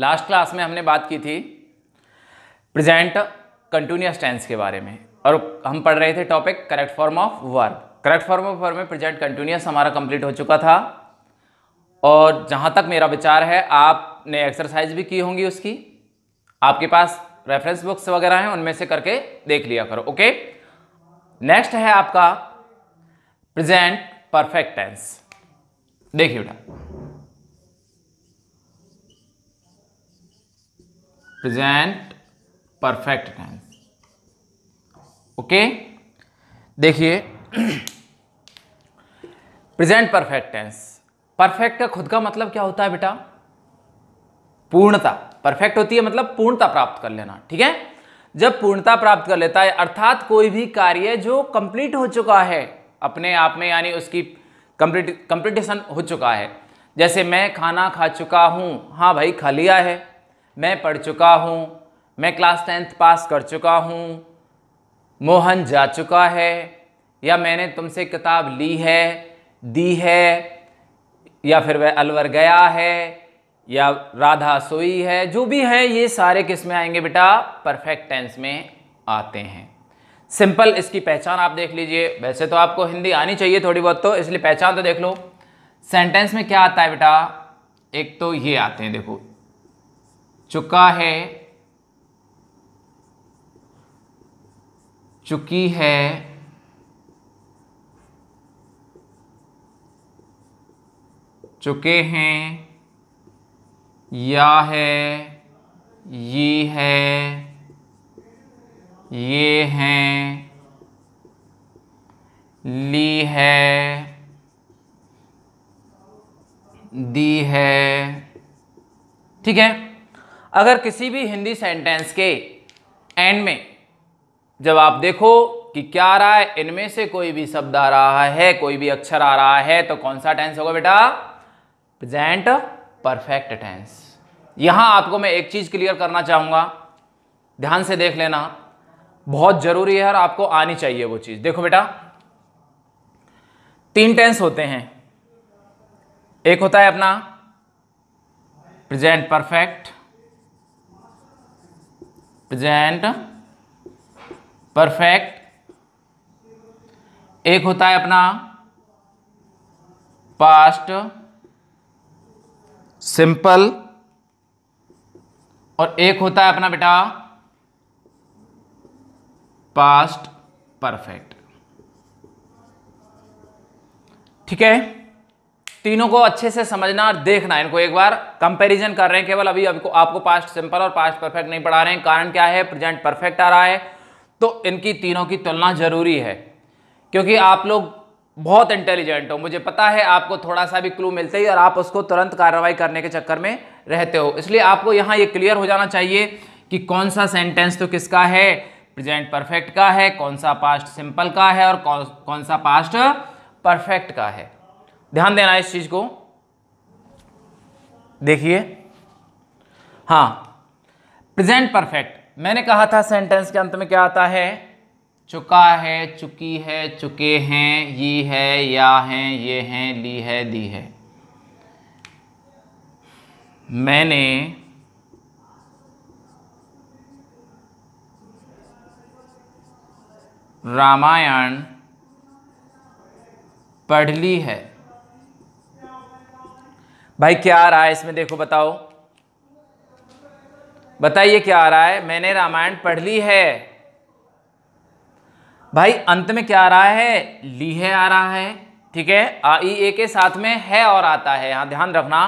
last class में हमने बात की थी प्रेजेंट कंटिन्यूस टेंस के बारे में और हम पढ़ रहे थे topic correct form of verb correct form of verb में प्रेजेंट कंटिन्यूस हमारा कंप्लीट हो चुका था और जहाँ तक मेरा विचार है आपने एक्सरसाइज भी की होंगी उसकी आपके पास रेफरेंस बुक्स वगैरह हैं उनमें से करके देख लिया करो ओके नेक्स्ट है आपका प्रेजेंट परफेक्ट टेंस देखिए बेटा प्रेजेंट परफेक्ट टेंस ओके देखिए प्रेजेंट परफेक्ट टेंस परफेक्ट का खुद का मतलब क्या होता है बेटा पूर्णता परफेक्ट होती है मतलब पूर्णता प्राप्त कर लेना ठीक है जब पूर्णता प्राप्त कर लेता है अर्थात कोई भी कार्य जो कंप्लीट हो चुका है अपने आप में यानी उसकी कंप्लीट कंप्लीटेशन हो चुका है जैसे मैं खाना खा चुका हूं हाँ भाई खा लिया है मैं पढ़ चुका हूँ मैं क्लास टेंथ पास कर चुका हूँ मोहन जा चुका है या मैंने तुमसे किताब ली है दी है या फिर वह अलवर गया है या राधा सोई है जो भी है ये सारे किस में आएंगे बेटा परफेक्ट टेंस में आते हैं सिंपल इसकी पहचान आप देख लीजिए वैसे तो आपको हिंदी आनी चाहिए थोड़ी बहुत तो इसलिए पहचान तो देख लो सेंटेंस में क्या आता है बेटा एक तो ये आते हैं देखो चुका है चुकी है चुके हैं या है ये है ये हैं ली है दी है ठीक है अगर किसी भी हिंदी सेंटेंस के एंड में जब आप देखो कि क्या आ रहा है इनमें से कोई भी शब्द आ रहा है कोई भी अक्षर आ रहा है तो कौन सा टेंस होगा बेटा प्रेजेंट परफेक्ट टेंस यहां आपको मैं एक चीज क्लियर करना चाहूंगा ध्यान से देख लेना बहुत जरूरी है और आपको आनी चाहिए वो चीज देखो बेटा तीन टेंस होते हैं एक होता है अपना प्रेजेंट परफेक्ट प्रेजेंट परफेक्ट एक होता है अपना पास्ट सिंपल और एक होता है अपना बेटा पास्ट परफेक्ट ठीक है तीनों को अच्छे से समझना और देखना इनको एक बार कंपैरिजन कर रहे हैं केवल अभी आपको आपको पास्ट सिंपल और पास्ट परफेक्ट नहीं पढ़ा रहे हैं कारण क्या है प्रेजेंट परफेक्ट आ रहा है तो इनकी तीनों की तुलना जरूरी है क्योंकि आप लोग बहुत इंटेलिजेंट हो मुझे पता है आपको थोड़ा सा भी क्लू मिलते ही और आप उसको तुरंत कार्रवाई करने के चक्कर में रहते हो इसलिए आपको यहाँ ये क्लियर हो जाना चाहिए कि कौन सा सेंटेंस तो किसका है प्रेजेंट परफेक्ट का है कौन सा पास्ट सिंपल का है और कौन सा पास्ट परफेक्ट का है ध्यान देना इस चीज़ को देखिए हाँ प्रेजेंट परफेक्ट मैंने कहा था सेंटेंस के अंत में क्या आता है चुका है चुकी है चुके हैं ये है या है ये हैं ली है दी है मैंने रामायण पढ़ ली है भाई क्या आ रहा है इसमें देखो बताओ बताइए क्या आ रहा है मैंने रामायण पढ़ ली है भाई अंत में क्या आ रहा है ली है आ रहा है ठीक है आ ई ए के साथ में है और आता है यहां ध्यान रखना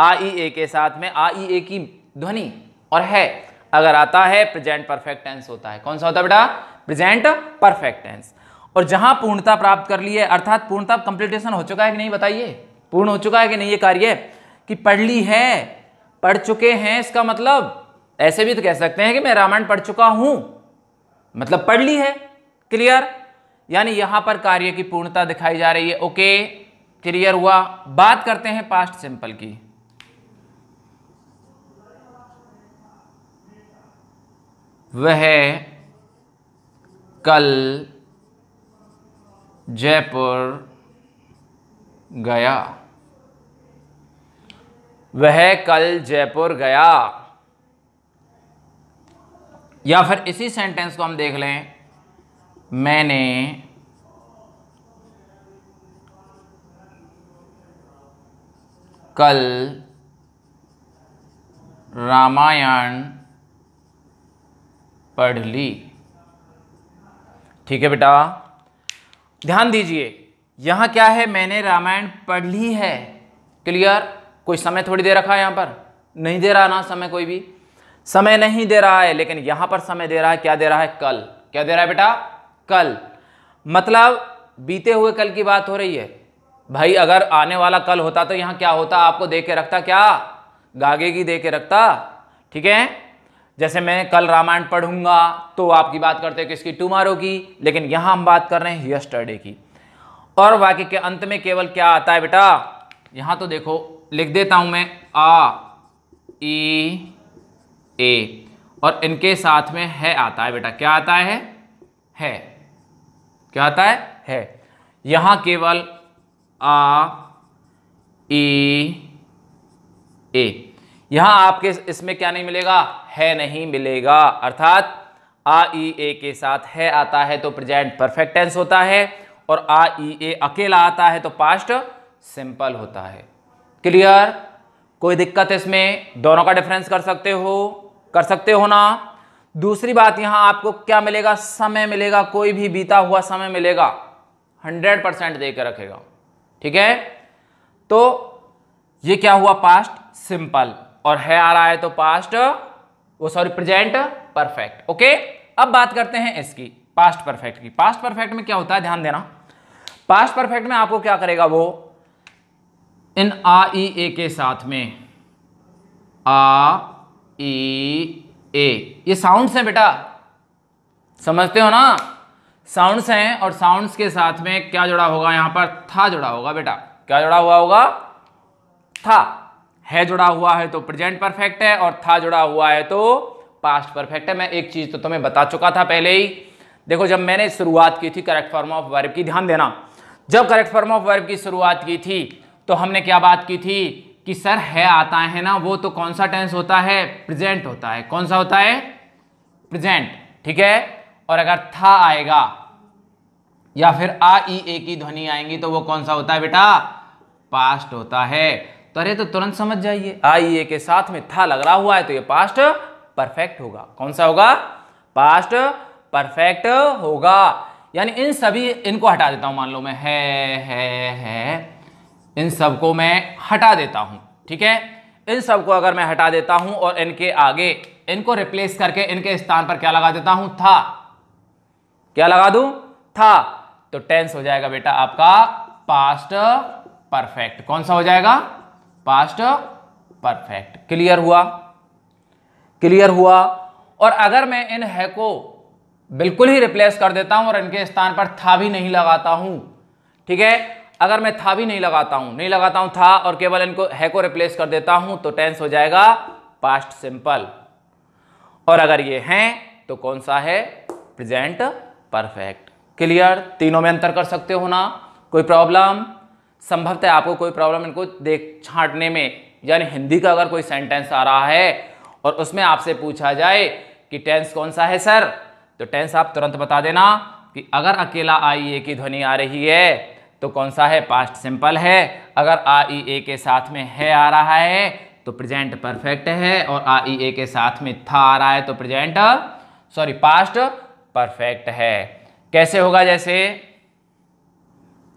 आ ई ए के साथ में आ ई ए की ध्वनि और है अगर आता है प्रेजेंट परफेक्ट टेंस होता है कौन सा होता है बेटा प्रेजेंट परफेक्ट टेंस और जहां पूर्णता प्राप्त कर ली है अर्थात पूर्णता कंप्लीटेशन हो चुका है कि नहीं बताइए पूर्ण हो चुका है कि नहीं ये कार्य कि पढ़ ली है पढ़ चुके हैं इसका मतलब ऐसे भी तो कह सकते हैं कि मैं रामायण पढ़ चुका हूं मतलब पढ़ ली है क्लियर यानी यहां पर कार्य की पूर्णता दिखाई जा रही है ओके क्लियर हुआ बात करते हैं पास्ट सिंपल की वह कल जयपुर गया वह कल जयपुर गया या फिर इसी सेंटेंस को हम देख लें मैंने कल रामायण पढ़ ली ठीक है बेटा ध्यान दीजिए यहां क्या है मैंने रामायण पढ़ ली है क्लियर कोई समय थोड़ी दे रखा है यहाँ पर नहीं दे रहा ना समय कोई भी समय नहीं दे रहा है लेकिन यहाँ पर समय दे रहा है क्या दे रहा है कल क्या दे रहा है बेटा कल मतलब बीते हुए कल की बात हो रही है भाई अगर आने वाला कल होता तो यहाँ क्या होता आपको दे के रखता क्या गागे की दे के रखता ठीक है जैसे मैं कल रामायण पढ़ूंगा तो आपकी बात करते हैं किसकी टुमारो की लेकिन यहाँ हम बात कर रहे हैं यस्टरडे की और वाक्य के अंत में केवल क्या आता है बेटा यहाँ तो देखो लिख देता हूं मैं आ ई ए और इनके साथ में है आता है बेटा क्या आता है है क्या आता है है यहां केवल आ ई ए यहां आपके इसमें क्या नहीं मिलेगा है नहीं मिलेगा अर्थात आ ई ए के साथ है आता है तो प्रेजेंट परफेक्ट टेंस होता है और आ ई ए अकेला आता है तो पास्ट सिंपल होता है क्लियर कोई दिक्कत है इसमें दोनों का डिफरेंस कर सकते हो कर सकते हो ना दूसरी बात यहां आपको क्या मिलेगा समय मिलेगा कोई भी बीता हुआ समय मिलेगा हंड्रेड परसेंट दे के रखेगा ठीक है तो ये क्या हुआ पास्ट सिंपल और है आ रहा है तो पास्ट वो सॉरी प्रेजेंट परफेक्ट ओके अब बात करते हैं इसकी पास्ट परफेक्ट की पास्ट परफेक्ट में क्या होता है ध्यान देना पास्ट परफेक्ट में आपको क्या करेगा वो इन आ ई ए के साथ में आ ई ए ये साउंड्स हैं बेटा समझते हो ना साउंड्स हैं और साउंड्स के साथ में क्या जुड़ा होगा यहां पर था जुड़ा होगा बेटा क्या जुड़ा हुआ होगा था है जुड़ा हुआ है तो प्रेजेंट परफेक्ट है और था जुड़ा हुआ है तो पास्ट परफेक्ट है मैं एक चीज़ तो तुम्हें बता चुका था पहले ही देखो जब मैंने शुरुआत की थी करेक्ट फॉर्म ऑफ वर्ब की ध्यान देना जब करेक्ट फॉर्म ऑफ वर्ब की शुरुआत की थी तो हमने क्या बात की थी कि सर है आता है ना वो तो कौन सा टेंस होता है प्रेजेंट होता है कौन सा होता है प्रेजेंट ठीक है और अगर था आएगा या फिर आ ई ए की ध्वनि आएंगी तो वो कौन सा होता है बेटा पास्ट होता है तो अरे तो तुरंत समझ जाइए आ ई ए के साथ में था लग रहा हुआ है तो ये पास्ट परफेक्ट होगा कौन सा होगा पास्ट परफेक्ट होगा यानी इन सभी इनको हटा देता हूं मान लो मैं है है है इन सबको मैं हटा देता हूँ ठीक है इन सबको अगर मैं हटा देता हूँ और इनके आगे इनको रिप्लेस करके इनके स्थान पर क्या लगा देता हूँ था क्या लगा दूँ था तो टेंस हो जाएगा बेटा आपका पास्ट परफेक्ट कौन सा हो जाएगा पास्ट परफेक्ट क्लियर हुआ क्लियर हुआ और अगर मैं इन है को बिल्कुल ही रिप्लेस कर देता हूं और इनके स्थान पर था भी नहीं लगाता हूं ठीक है अगर मैं था भी नहीं लगाता हूं नहीं लगाता हूं था और केवल इनको है को रिप्लेस कर देता हूं तो टेंस हो जाएगा पास्ट सिंपल और अगर ये हैं तो कौन सा है प्रेजेंट परफेक्ट क्लियर तीनों में अंतर कर सकते हो ना कोई प्रॉब्लम संभवतः आपको कोई प्रॉब्लम इनको देख छांटने में यानी हिंदी का अगर कोई सेंटेंस आ रहा है और उसमें आपसे पूछा जाए कि टेंस कौन सा है सर तो टेंस आप तुरंत बता देना कि अगर अकेला आई ये की ध्वनि आ रही है तो कौन सा है पास्ट सिंपल है अगर आ ई ए के साथ में है आ रहा है तो प्रेजेंट परफेक्ट है और आ ई ए के साथ में था आ रहा है तो प्रेजेंट सॉरी पास्ट परफेक्ट है कैसे होगा जैसे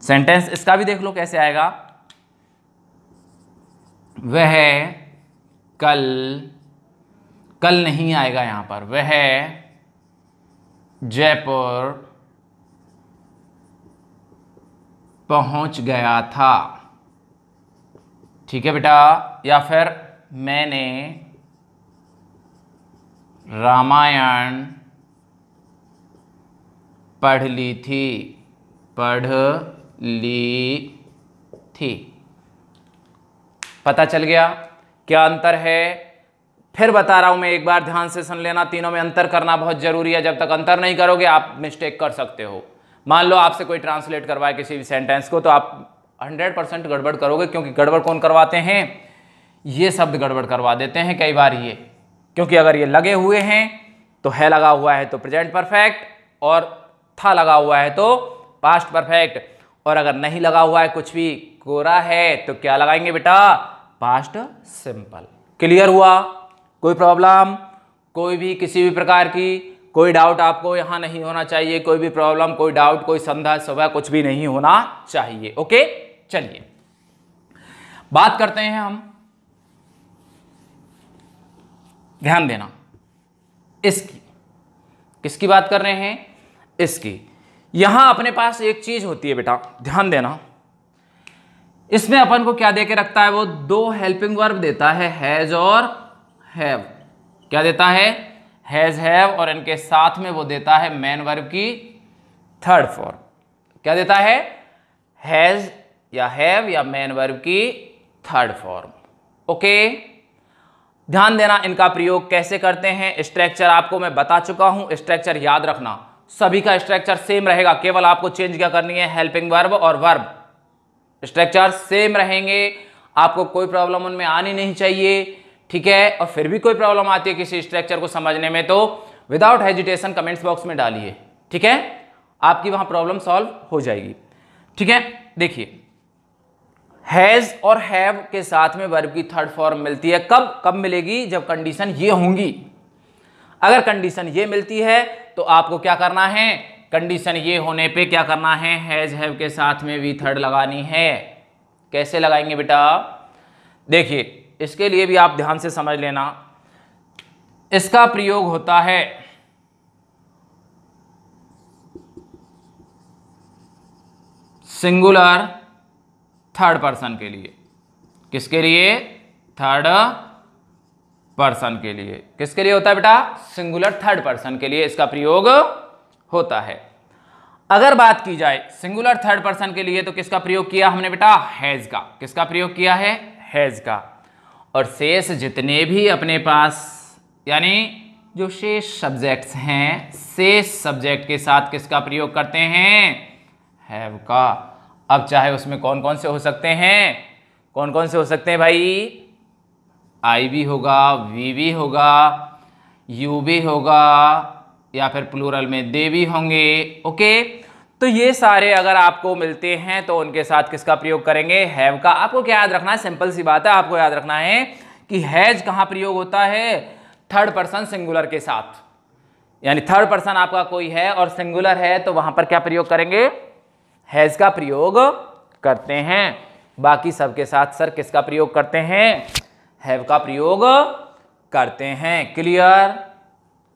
सेंटेंस इसका भी देख लो कैसे आएगा वह कल कल नहीं आएगा यहां पर वह जयपुर पहुंच गया था ठीक है बेटा या फिर मैंने रामायण पढ़ ली थी पढ़ ली थी पता चल गया क्या अंतर है फिर बता रहा हूँ मैं एक बार ध्यान से सुन लेना तीनों में अंतर करना बहुत ज़रूरी है जब तक अंतर नहीं करोगे आप मिस्टेक कर सकते हो मान लो आपसे कोई ट्रांसलेट करवाए किसी भी सेंटेंस को तो आप हंड्रेड परसेंट गड़बड़ करोगे क्योंकि गड़बड़ कौन करवाते हैं ये शब्द गड़बड़ करवा देते हैं कई बार ये क्योंकि अगर ये लगे हुए हैं तो है लगा हुआ है तो प्रेजेंट परफेक्ट और था लगा हुआ है तो पास्ट परफेक्ट और अगर नहीं लगा हुआ है कुछ भी कोरा है तो क्या लगाएंगे बेटा पास्ट सिंपल क्लियर हुआ कोई प्रॉब्लम कोई भी किसी भी प्रकार की कोई डाउट आपको यहाँ नहीं होना चाहिए कोई भी प्रॉब्लम कोई डाउट कोई संदेह सवह कुछ भी नहीं होना चाहिए ओके चलिए बात करते हैं हम ध्यान देना इसकी किसकी बात कर रहे हैं इसकी यहां अपने पास एक चीज़ होती है बेटा ध्यान देना इसमें अपन को क्या दे के रखता है वो दो हेल्पिंग वर्ब देता है हैज और हैव क्या देता है हैज़ हैव और इनके साथ में वो देता है मैन वर्ब की थर्ड फॉर्म क्या देता है हैज़ या हैव या मैन वर्ब की थर्ड फॉर्म ओके ध्यान देना इनका प्रयोग कैसे करते हैं स्ट्रक्चर आपको मैं बता चुका हूं स्ट्रक्चर याद रखना सभी का स्ट्रक्चर सेम रहेगा केवल आपको चेंज क्या करनी है हेल्पिंग वर्ब और वर्ब स्ट्रक्चर सेम रहेंगे आपको कोई प्रॉब्लम उनमें आनी नहीं चाहिए ठीक है और फिर भी कोई प्रॉब्लम आती है किसी स्ट्रक्चर को समझने में तो विदाउट हेजिटेशन कमेंट्स बॉक्स में डालिए ठीक है आपकी वहां प्रॉब्लम सॉल्व हो जाएगी ठीक है देखिए हैज़ और हैव के साथ में वर्ब की थर्ड फॉर्म मिलती है कब कब मिलेगी जब कंडीशन ये होंगी अगर कंडीशन ये मिलती है तो आपको क्या करना है कंडीशन ये होने पे क्या करना है हैज़ हैव के साथ में वी थर्ड लगानी है कैसे लगाएंगे बेटा देखिए इसके लिए भी आप ध्यान से समझ लेना इसका प्रयोग होता है सिंगुलर थर्ड पर्सन के लिए किसके लिए थर्ड पर्सन के लिए किसके लिए होता है बेटा सिंगुलर थर्ड पर्सन के लिए इसका प्रयोग होता है अगर बात की जाए सिंगुलर थर्ड पर्सन के लिए तो किसका प्रयोग किया हमने बेटा हैज का किसका प्रयोग किया है हैज का और शेष जितने भी अपने पास यानी जो शेष सब्जेक्ट्स हैं शेष सब्जेक्ट के साथ किसका प्रयोग करते हैं हैव का अब चाहे उसमें कौन कौन से हो सकते हैं कौन कौन से हो सकते हैं भाई आई भी होगा वी भी होगा यू भी होगा या फिर प्लूरल में दे भी होंगे ओके तो ये सारे अगर आपको मिलते हैं तो उनके साथ किसका प्रयोग करेंगे हैव का आपको क्या याद रखना है सिंपल सी बात है आपको याद रखना है कि हैज कहां प्रयोग होता है थर्ड पर्सन सिंगुलर के साथ यानी थर्ड पर्सन आपका कोई है और सिंगुलर है तो वहां पर क्या प्रयोग करेंगे हैज का प्रयोग करते हैं बाकी सबके साथ सर किसका प्रयोग करते हैं हैव का प्रयोग करते हैं क्लियर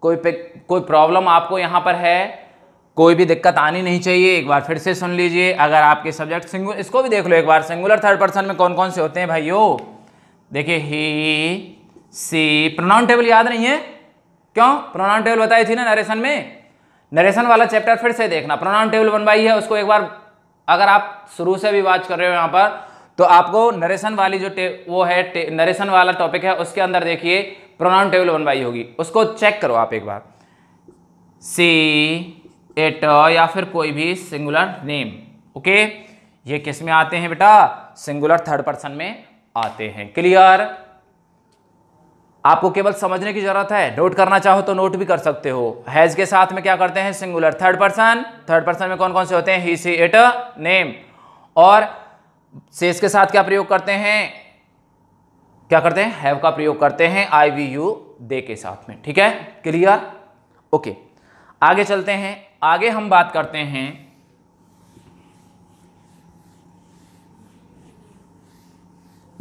कोई कोई प्रॉब्लम आपको यहां पर है कोई भी दिक्कत आनी नहीं चाहिए एक बार फिर से सुन लीजिए अगर आपके सब्जेक्ट सिंगुलर इसको भी देख लो एक बार सिंगुलर थर्ड पर्सन में कौन कौन से होते हैं भाइयों देखिए ही सी प्रोनाउन टेबल याद नहीं है क्यों प्रोनाउन टेबल बताई थी ना नरेशन में नरेशन वाला चैप्टर फिर से देखना प्रोनाउन टेबल बनवाई है उसको एक बार अगर आप शुरू से भी वाच कर रहे हो यहाँ पर तो आपको नरेशन वाली जो वो है नरेशन वाला टॉपिक है उसके अंदर देखिए प्रोनाउन टेबल बनवाई होगी उसको चेक करो आप एक बार सी एट या फिर कोई भी सिंगुलर नेम ओके ये किस में आते हैं बेटा सिंगुलर थर्ड पर्सन में आते हैं क्लियर आपको केवल समझने की जरूरत है नोट करना चाहो तो नोट भी कर सकते हो हैज के साथ में क्या करते हैं singular third person third person में कौन कौन से होते हैं ही सी एट नेम और सेस के साथ क्या प्रयोग करते हैं क्या करते हैं हैव का प्रयोग करते हैं आई वी यू दे के साथ में ठीक है क्लियर ओके आगे चलते हैं आगे हम बात करते हैं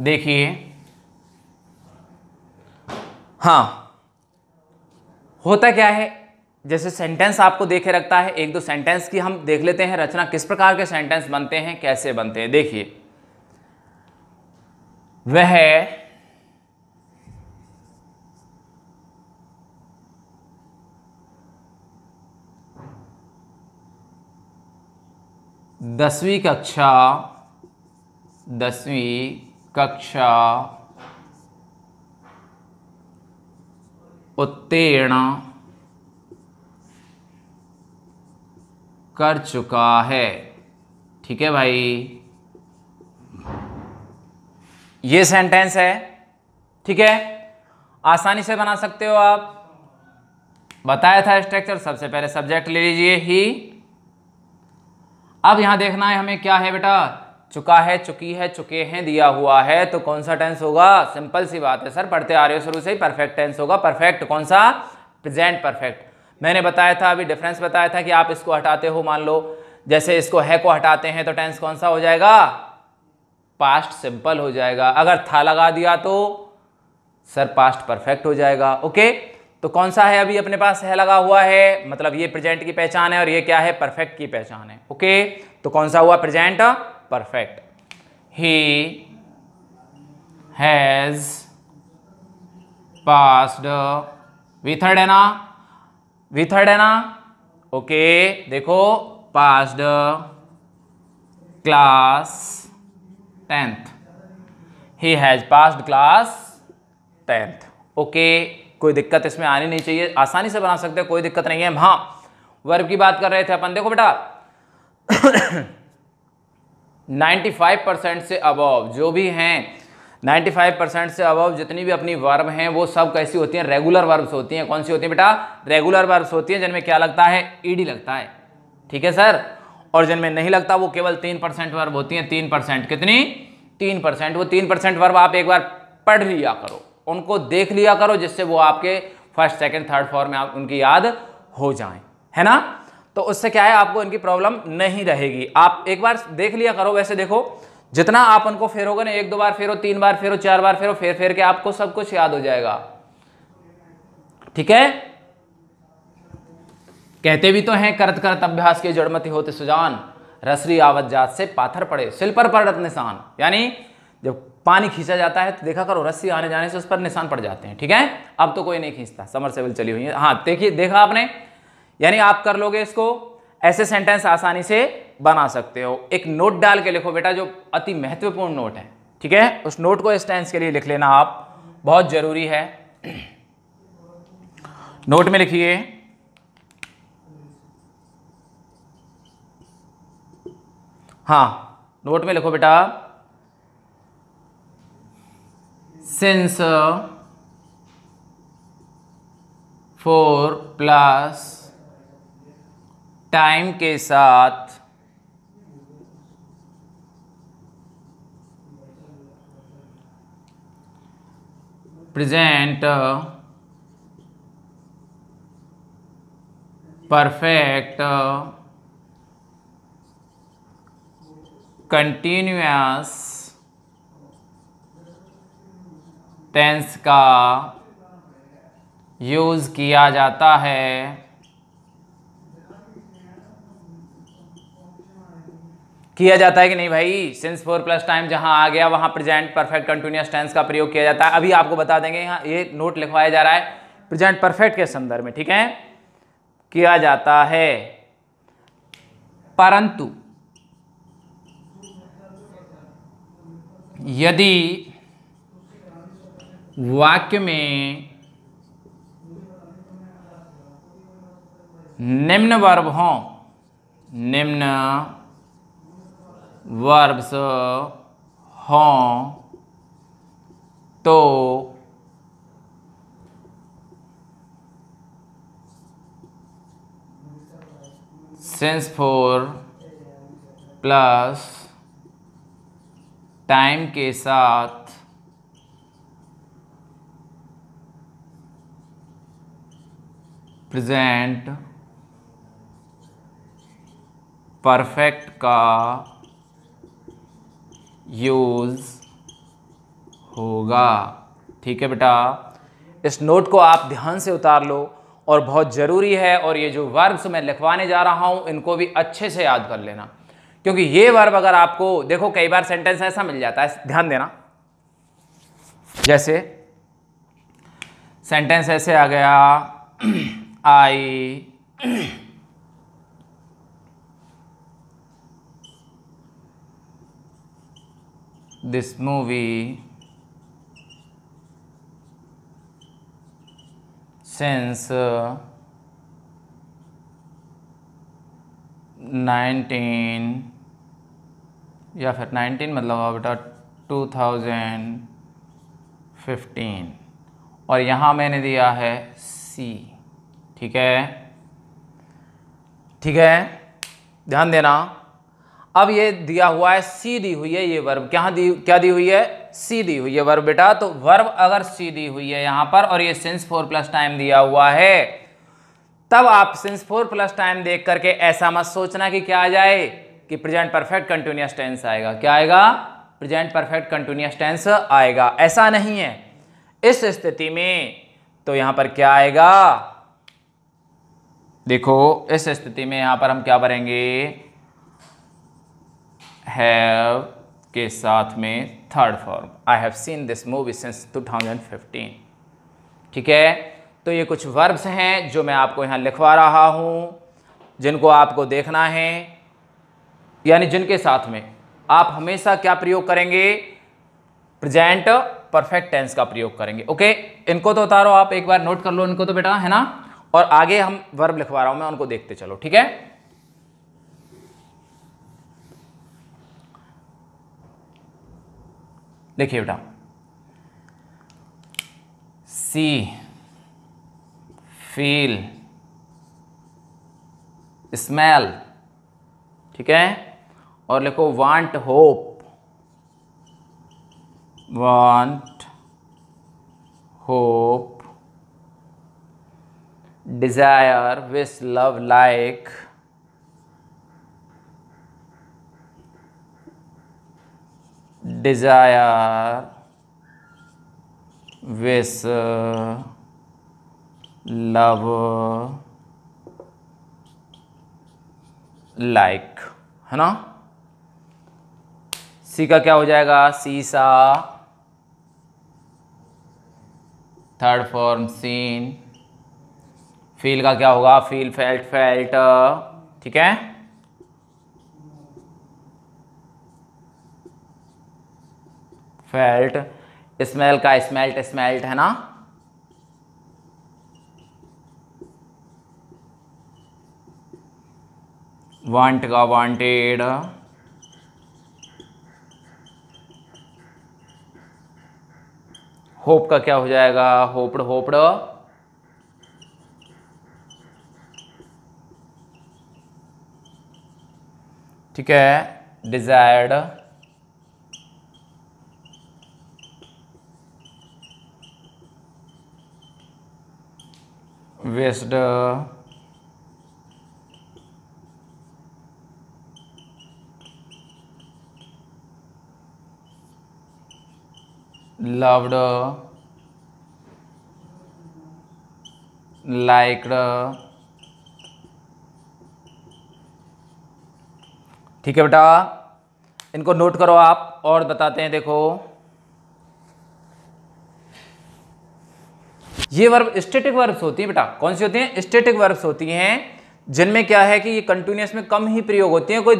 देखिए हाँ होता क्या है जैसे सेंटेंस आपको देखे रखता है एक दो सेंटेंस की हम देख लेते हैं रचना किस प्रकार के सेंटेंस बनते हैं कैसे बनते हैं देखिए वह दसवीं कक्षा दसवीं कक्षा उत्तीर्ण कर चुका है ठीक है भाई ये सेंटेंस है ठीक है आसानी से बना सकते हो आप बताया था स्ट्रक्चर सबसे पहले सब्जेक्ट ले लीजिए ही अब यहां देखना है हमें क्या है बेटा चुका है चुकी है चुके हैं दिया हुआ है तो कौन सा टेंस होगा सिंपल सी बात है सर पढ़ते आ रहे हो शुरू से ही परफेक्ट टेंस होगा परफेक्ट कौन सा प्रेजेंट परफेक्ट मैंने बताया था अभी डिफरेंस बताया था कि आप इसको हटाते हो मान लो जैसे इसको है को हटाते हैं तो टेंस कौन सा हो जाएगा पास्ट सिंपल हो जाएगा अगर था लगा दिया तो सर पास्ट परफेक्ट हो जाएगा ओके तो कौन सा है अभी अपने पास है लगा हुआ है मतलब ये प्रेजेंट की पहचान है और ये क्या है परफेक्ट की पहचान है ओके तो कौन सा हुआ present perfect he has passed V third है ना विथर्ड है ना ओके देखो passed class tenth he has passed class tenth okay कोई दिक्कत इसमें आनी नहीं चाहिए आसानी से बना सकते हैं कोई दिक्कत नहीं है हाँ वर्ब की बात कर रहे थे अपन देखो बेटा 95 परसेंट से अबव जो भी हैं 95 परसेंट से अबव जितनी भी अपनी वर्ब हैं वो सब कैसी होती हैं रेगुलर वर्ब्स होती हैं कौन सी होती हैं बेटा रेगुलर वर्ब्स होती हैं जिनमें क्या लगता है ईडी लगता है ठीक है सर और जिनमें नहीं लगता वो केवल तीन परसेंट वर्ब होती हैं तीन परसेंट कितनी तीन परसेंट वो तीन परसेंट वर्ब आप एक बार पढ़ लिया करो उनको देख लिया करो जिससे वो आपके फर्स्ट सेकंड थर्ड फोर में आप उनकी याद हो जाए है ना तो उससे क्या है आपको इनकी प्रॉब्लम नहीं रहेगी आप एक बार देख लिया करो वैसे देखो जितना आप उनको फेरोगे ना एक दो बार फेरो तीन बार फेरो चार बार फेरो फेर फेर के आपको सब कुछ याद हो जाएगा ठीक है कहते भी तो हैं करत करत अभ्यास के जड़मती होते सुजान रसरी आवत जात से पाथर पड़े सिल पर पड़त निशान यानी जब पानी खींचा जाता है तो देखा करो रस्सी आने जाने से उस पर निशान पड़ जाते हैं ठीक है अब तो कोई नहीं खींचता समर सेवल चली हुई है हाँ देखिए देखा आपने यानी आप कर लोगे इसको ऐसे सेंटेंस आसानी से बना सकते हो एक नोट डाल के लिखो बेटा जो अति महत्वपूर्ण नोट है ठीक है उस नोट को इस टेंस के लिए लिख लेना आप बहुत ज़रूरी है नोट में लिखिए हाँ नोट में लिखो बेटा सेंसर फोर प्लस टाइम के साथ प्रेजेंट परफेक्ट कंटिन्यूस टेंस का यूज़ किया जाता है किया जाता है कि नहीं भाई सिंस फोर प्लस टाइम जहां आ गया वहां प्रेजेंट परफेक्ट कंटिन्यूस टेंस का प्रयोग किया जाता है अभी आपको बता देंगे यहां ये नोट लिखवाया जा रहा है प्रेजेंट परफेक्ट के संदर्भ में ठीक है किया जाता है परंतु यदि वाक्य में निम्न वर्ब हों निम्न वर्ब्स हों तो सेंस फोर प्लस टाइम के साथ प्रेजेंट परफेक्ट का यूज़ होगा ठीक है बेटा इस नोट को आप ध्यान से उतार लो और बहुत ज़रूरी है और ये जो वर्ब्स मैं लिखवाने जा रहा हूँ इनको भी अच्छे से याद कर लेना क्योंकि ये वर्ब अगर आपको देखो कई बार सेंटेंस ऐसा मिल जाता है ध्यान देना जैसे सेंटेंस ऐसे आ गया I this movie since nineteen uh, या फिर नाइनटीन मतलब बेटा टू थाउजेंड फिफ्टीन और यहाँ मैंने दिया है सी ठीक है ठीक है ध्यान देना अब ये दिया हुआ है सी दी हुई है ये वर्ब क्या दी क्या दी हुई है सी दी हुई है वर्ब बेटा तो वर्ब अगर सी दी हुई है यहां पर और ये सिंस फोर प्लस टाइम दिया हुआ है तब आप सिंस फोर प्लस टाइम देख करके ऐसा मत सोचना कि क्या आ जाए कि प्रेजेंट परफेक्ट कंटिन्यूस टेंस आएगा क्या आएगा प्रेजेंट परफेक्ट कंटिन्यूस टेंस आएगा ऐसा नहीं है इस स्थिति में तो यहां पर क्या आएगा देखो इस स्थिति में यहाँ पर हम क्या भरेंगे हैव के साथ में third form I have seen this movie since 2015 ठीक है तो ये कुछ वर्ब्स हैं जो मैं आपको यहाँ लिखवा रहा हूँ जिनको आपको देखना है यानी जिनके साथ में आप हमेशा क्या प्रयोग करेंगे प्रेजेंट परफेक्ट टेंस का प्रयोग करेंगे ओके इनको तो उतारो आप एक बार नोट कर लो इनको तो बेटा है ना और आगे हम वर्ब लिखवा रहा हूं मैं उनको देखते चलो ठीक है देखिए बेटा सी फील स्मेल ठीक है और लिखो want hope want hope desire wish love like desire wish love like है ना सी का क्या हो जाएगा सीसा थर्ड फॉर्म सीन फील का क्या होगा फील फेल्ट फेल्ट ठीक है फेल्ट स्मेल का स्मेल्ट स्मेल्ट है ना वांट का वांटेड होप का क्या हो जाएगा होपड होपड ठीक है डिजायर्ड वेस्ड लवड लाइकड ठीक है बेटा इनको नोट करो आप और बताते हैं देखो ये वर्ब स्टेटिक वर्ब्स होती है बेटा कौन सी होती हैं स्टेटिक वर्ब्स होती हैं जिनमें क्या है कि ये कंटिन्यूस में कम ही प्रयोग होती हैं कोई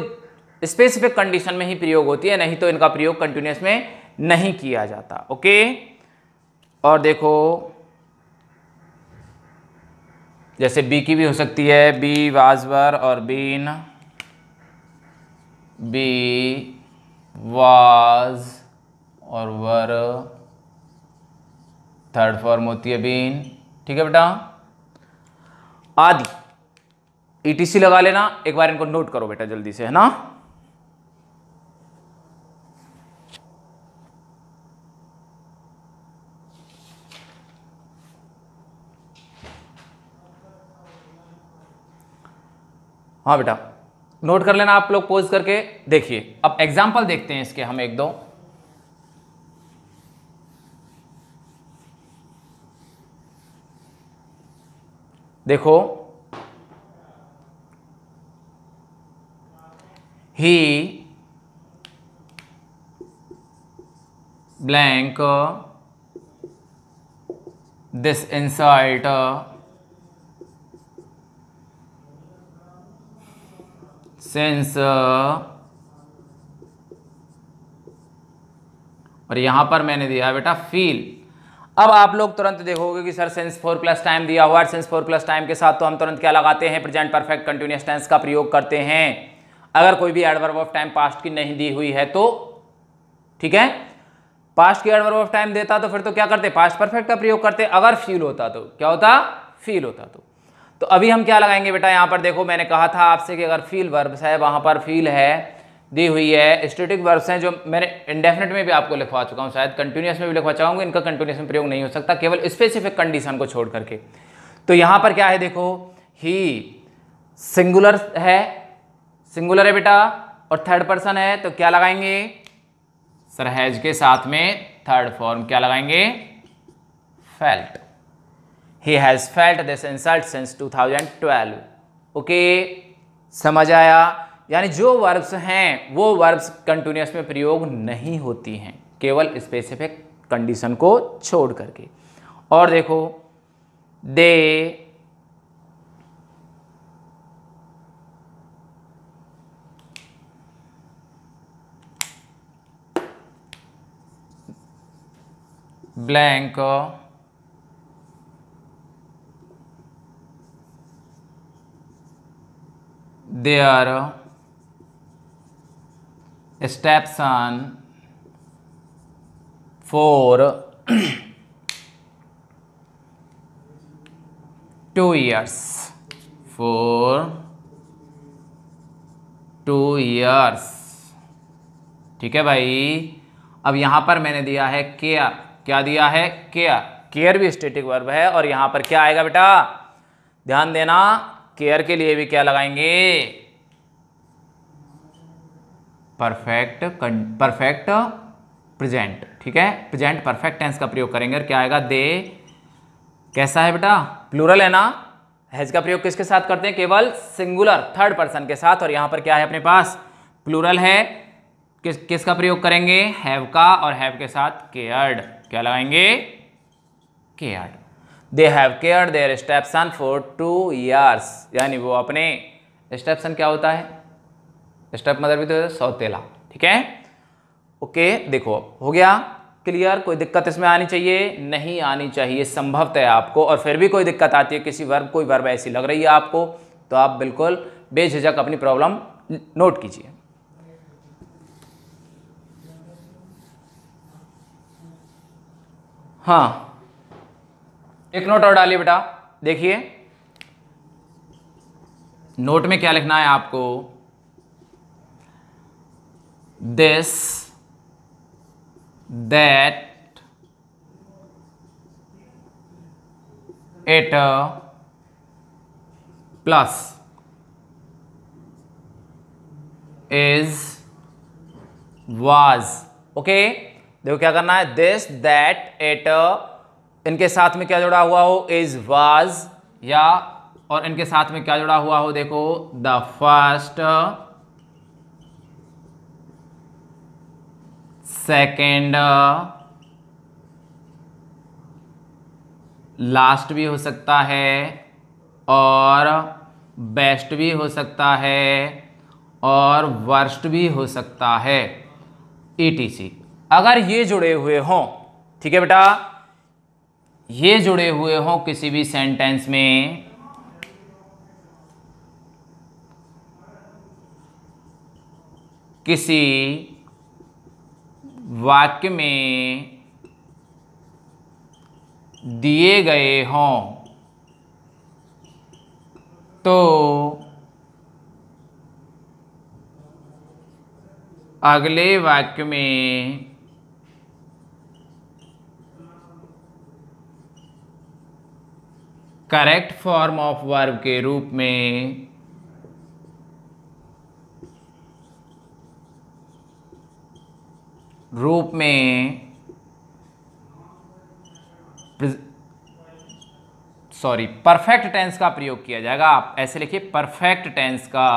स्पेसिफिक कंडीशन में ही प्रयोग होती है नहीं तो इनका प्रयोग कंटिन्यूस में नहीं किया जाता ओके और देखो जैसे बी की भी हो सकती है बी वाजवर और बीन बी वाज और वर थर्ड फॉर्म होती है बीन ठीक है बेटा आदि ईटीसी e लगा लेना एक बार इनको नोट करो बेटा जल्दी से है ना हाँ बेटा नोट कर लेना आप लोग पोज करके देखिए अब एग्जाम्पल देखते हैं इसके हम एक दो देखो he blank this insult since और यहां पर मैंने दिया बेटा फील अब आप लोग तुरंत देखोगे कि sir since for plus time दिया हुआ है सेंस फोर प्लस टाइम के साथ तो हम तुरंत क्या लगाते हैं प्रेजेंट परफेक्ट कंटिन्यूस टेंस का प्रयोग करते हैं अगर कोई भी एडवर्ब ऑफ टाइम पास्ट की नहीं दी हुई है तो ठीक है पास्ट की एडवर्ब ऑफ टाइम देता तो फिर तो क्या करते पास्ट परफेक्ट का प्रयोग करते अगर फील होता तो क्या होता फील होता तो तो अभी हम क्या लगाएंगे बेटा यहाँ पर देखो मैंने कहा था आपसे कि अगर फील वर्ब्स है वहाँ पर फील है दी हुई है स्टेटिक वर्ब्स हैं जो मैंने इंडेफिनेट में भी आपको लिखवा चुका हूँ शायद कंटिन्यूस में भी लिखवा चाहूँगा इनका कंटिन्यूस में प्रयोग नहीं हो सकता केवल स्पेसिफिक कंडीशन को छोड़ करके तो यहाँ पर क्या है देखो ही सिंगुलर है सिंगुलर है बेटा और थर्ड पर्सन है तो क्या लगाएंगे सरहेज के साथ में थर्ड फॉर्म क्या लगाएंगे felt he has felt this insult since 2012 okay समझ आया यानी जो वर्ब्स हैं वो वर्ब्स कंटिन्यूस में प्रयोग नहीं होती हैं केवल स्पेसिफिक कंडीशन को छोड़ करके और देखो they blank their steps on for two years for two years ठीक है भाई अब यहां पर मैंने दिया है केयर क्या दिया है केयर केयर भी स्टेटिक वर्ब है और यहां पर क्या आएगा बेटा ध्यान देना केयर के लिए भी क्या लगाएंगे परफेक्ट परफेक्ट प्रेजेंट ठीक है प्रेजेंट परफेक्ट टेंस का प्रयोग करेंगे और क्या आएगा दे कैसा है बेटा प्लूरल है ना हैज का प्रयोग किसके साथ करते हैं केवल सिंगुलर थर्ड पर्सन के साथ और यहां पर क्या है अपने पास प्लूरल है किस किसका प्रयोग करेंगे हैव का और हैव के साथ केयर्ड क्या लगाएंगे cared they have cared their stepson for two years यानी वो अपने स्टेपसन क्या होता है स्टेप मदर भी तो सौतेला ठीक है ओके देखो हो गया क्लियर कोई दिक्कत इसमें आनी चाहिए नहीं आनी चाहिए संभवत है आपको और फिर भी कोई दिक्कत आती है किसी वर्ब कोई वर्ब ऐसी लग रही है आपको तो आप बिल्कुल बेझिझक अपनी प्रॉब्लम नोट कीजिए हाँ एक नोट और डालिए बेटा देखिए नोट में क्या लिखना है आपको this that at plus is was okay देखो क्या करना है दिस दैट एट इनके साथ में क्या जुड़ा हुआ हो इज वाज या और इनके साथ में क्या जुड़ा हुआ हो देखो द फर्स्ट सेकेंड लास्ट भी हो सकता है और बेस्ट भी हो सकता है और वर्स्ट भी हो सकता है सी e अगर ये जुड़े हुए हों ठीक है बेटा ये जुड़े हुए हों किसी भी सेंटेंस में किसी वाक्य में दिए गए हों तो अगले वाक्य में करेक्ट फॉर्म ऑफ वर्ब के रूप में रूप में सॉरी परफेक्ट टेंस का प्रयोग किया जाएगा आप ऐसे लिखिए परफेक्ट टेंस का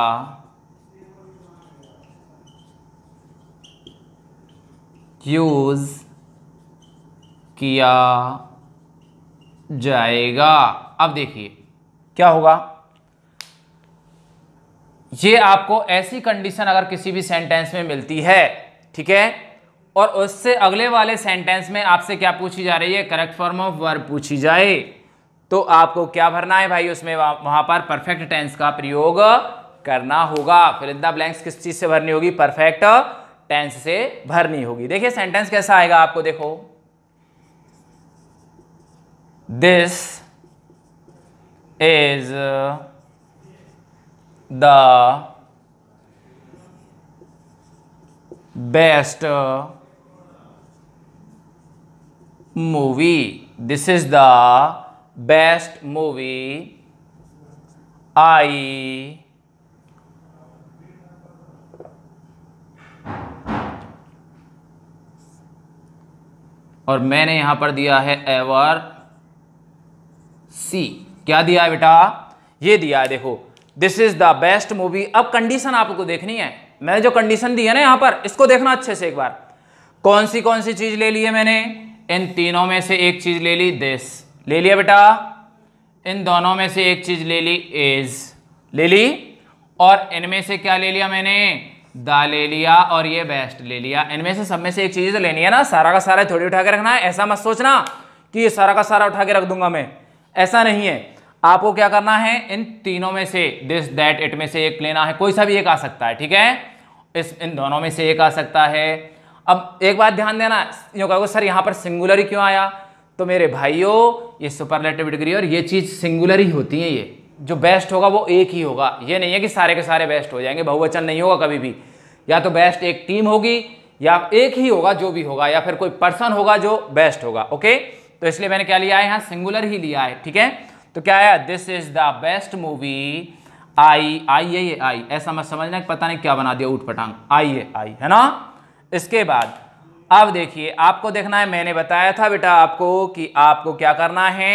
यूज किया जाएगा अब देखिए क्या होगा ये आपको ऐसी कंडीशन अगर किसी भी सेंटेंस में मिलती है ठीक है और उससे अगले वाले सेंटेंस में आपसे क्या पूछी जा रही है करेक्ट फॉर्म ऑफ वर्ब पूछी जाए तो आपको क्या भरना है भाई उसमें वहां पर परफेक्ट टेंस का प्रयोग करना होगा फिर इंदा ब्लैंक्स किस चीज़ से भरनी होगी परफेक्ट टेंस से भरनी होगी देखिए सेंटेंस कैसा आएगा आपको देखो this is the best movie this is the best movie i और मैंने यहां पर दिया है एवर सी क्या दिया है बेटा ये दिया है देखो this is the best movie अब कंडीशन आपको देखनी है मैंने जो कंडीशन दी है ना यहां पर इसको देखना अच्छे से एक बार कौन सी कौन सी चीज ले ली है मैंने इन तीनों में से एक चीज ले ली दिस ले लिया बेटा इन दोनों में से एक चीज ले ली एज ले ली और इनमें से क्या ले लिया मैंने द ले लिया और ये बेस्ट ले लिया इनमें से सब में से एक चीज तो लेनी है ना सारा का सारा थोड़ी उठा के रखना है ऐसा मत सोचना कि ये सारा का सारा उठा के रख दूंगा मैं ऐसा नहीं है आपको क्या करना है इन तीनों में से दिस दैट इट में से एक लेना है कोई सा भी एक आ सकता है ठीक है इस इन दोनों में से एक आ सकता है अब एक बात ध्यान देना यूँ कहोगे सर यहाँ पर सिंगुलर ही क्यों आया तो मेरे भाइयों ये सुपरलेटिव डिग्री और ये चीज़ सिंगुलर ही होती है ये जो बेस्ट होगा वो एक ही होगा ये नहीं है कि सारे के सारे बेस्ट हो जाएंगे बहुवचन नहीं होगा कभी भी या तो बेस्ट एक टीम होगी या एक ही होगा जो भी होगा या फिर कोई पर्सन होगा जो बेस्ट होगा ओके तो इसलिए मैंने क्या लिया है यहाँ सिंगुलर ही लिया है ठीक है तो क्या आया this is the best movie I I ये आई ऐसा मत समझना पता नहीं क्या बना दिया ऊट पटांग आई ये आई है ना इसके बाद अब देखिए आपको देखना है मैंने बताया था बेटा आपको कि आपको क्या करना है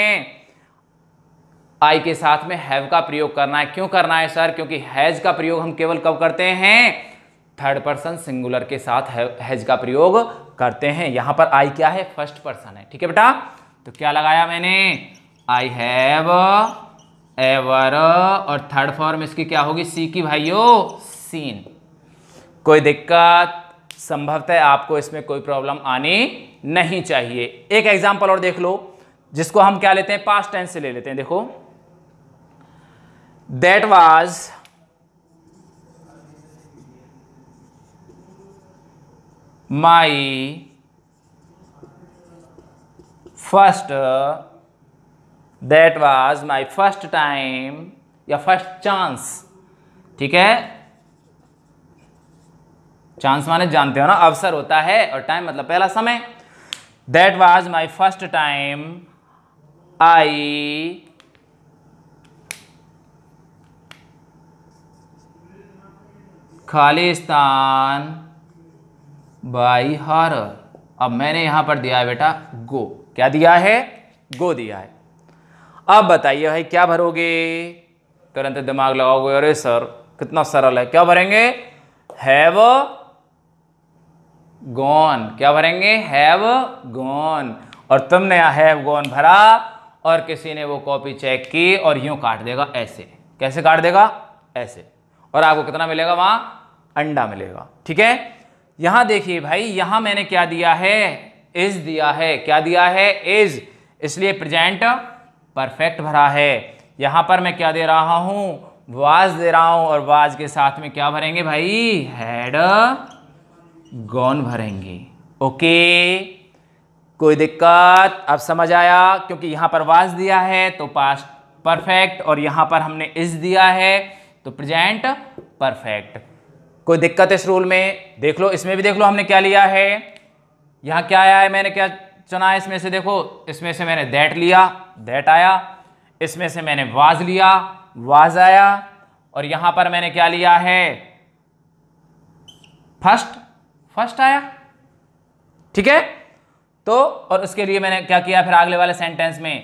आई के साथ में हैव का प्रयोग करना है क्यों करना है सर क्योंकि हैज का प्रयोग हम केवल कब करते हैं थर्ड पर्सन सिंगुलर के साथ हैज का प्रयोग करते हैं यहां पर आई क्या है फर्स्ट पर्सन है ठीक है बेटा तो क्या लगाया मैंने आई हैव एवर और थर्ड फॉर्म इसकी क्या होगी सी की भाइयों सीन कोई दिक्कत संभवतः आपको इसमें कोई प्रॉब्लम आनी नहीं चाहिए एक एग्जाम्पल और देख लो जिसको हम क्या लेते हैं पास्ट टेंस से ले लेते हैं देखो that was my first that was my first time या फर्स्ट चांस ठीक है चांस माने जानते हो ना अवसर होता है और टाइम मतलब पहला समय that was my first time I Khalistan बाई हार अब मैंने यहां पर दिया है बेटा गो क्या दिया है गो दिया है अब बताइए भाई क्या भरोगे तुरंत दिमाग लगाओगे अरे सर कितना सरल है क्या भरेंगे हैव गॉन क्या भरेंगे हैव गॉन और तुमने यहाँ हैव गॉन भरा और किसी ने वो कॉपी चेक की और यूं काट देगा ऐसे कैसे काट देगा ऐसे और आपको कितना मिलेगा वहां अंडा मिलेगा ठीक है यहाँ देखिए भाई यहाँ मैंने क्या दिया है इज दिया है क्या दिया है इज इसलिए प्रेजेंट परफेक्ट भरा है यहाँ पर मैं क्या दे रहा हूँ वाज दे रहा हूँ और वाज के साथ में क्या भरेंगे भाई हैड गॉन भरेंगे ओके कोई दिक्कत अब समझ आया क्योंकि यहाँ पर वाज दिया है तो पास्ट परफेक्ट और यहाँ पर हमने इज दिया है तो प्रेजेंट परफेक्ट कोई दिक्कत इस रूल में देख लो इसमें भी देख लो हमने क्या लिया है यहाँ क्या आया है मैंने क्या चुना है इसमें से देखो इसमें से मैंने दैट लिया दैट आया इसमें से मैंने वाज लिया वाज आया और यहाँ पर मैंने क्या लिया है फर्स्ट फर्स्ट आया ठीक है तो और उसके लिए मैंने क्या किया फिर अगले वाले सेंटेंस में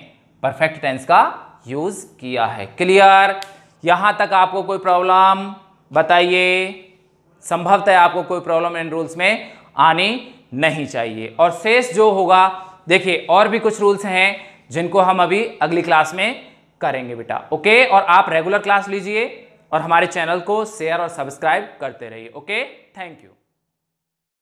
परफेक्ट टेंस का यूज़ किया है क्लियर यहां तक आपको कोई प्रॉब्लम बताइए संभवतः आपको कोई प्रॉब्लम इन रूल्स में आनी नहीं चाहिए और शेष जो होगा देखिए और भी कुछ रूल्स हैं जिनको हम अभी अगली क्लास में करेंगे बेटा ओके और आप रेगुलर क्लास लीजिए और हमारे चैनल को शेयर और सब्सक्राइब करते रहिए ओके थैंक यू